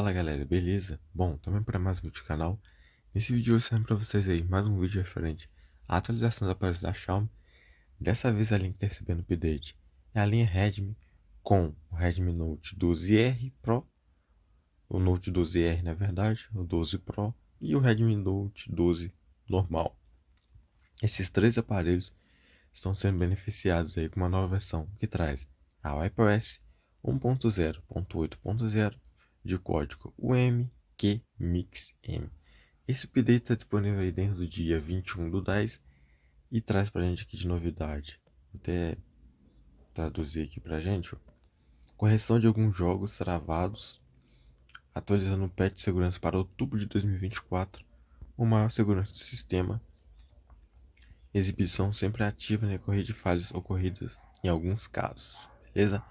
Fala galera, beleza? Bom, também para mais um vídeo do canal. Nesse vídeo eu vou para vocês aí mais um vídeo referente à atualização da aparelhos da Xiaomi. Dessa vez a linha que está recebendo update é a linha Redmi com o Redmi Note 12R Pro, o Note 12R na verdade, o 12 Pro e o Redmi Note 12 normal. Esses três aparelhos estão sendo beneficiados aí com uma nova versão que traz a iOS 1.0.8.0 de código UMQMixM. Esse update está disponível aí dentro do dia 21 do 10 e traz para a gente aqui de novidade. Vou até traduzir aqui para a gente. Correção de alguns jogos travados, atualizando o patch de segurança para outubro de 2024, uma segurança do sistema. Exibição sempre ativa na né? de falhas ocorridas em alguns casos, beleza?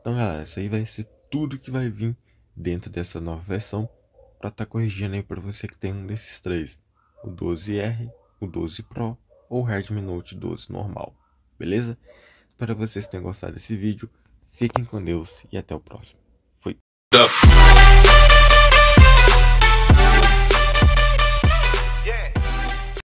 Então, galera, isso aí vai ser tudo que vai vir dentro dessa nova versão para estar tá corrigindo aí para você que tem um desses três, o 12R, o 12 Pro ou o Redmi Note 12 normal, beleza? Espero que vocês tenham gostado desse vídeo, fiquem com Deus e até o próximo. Fui!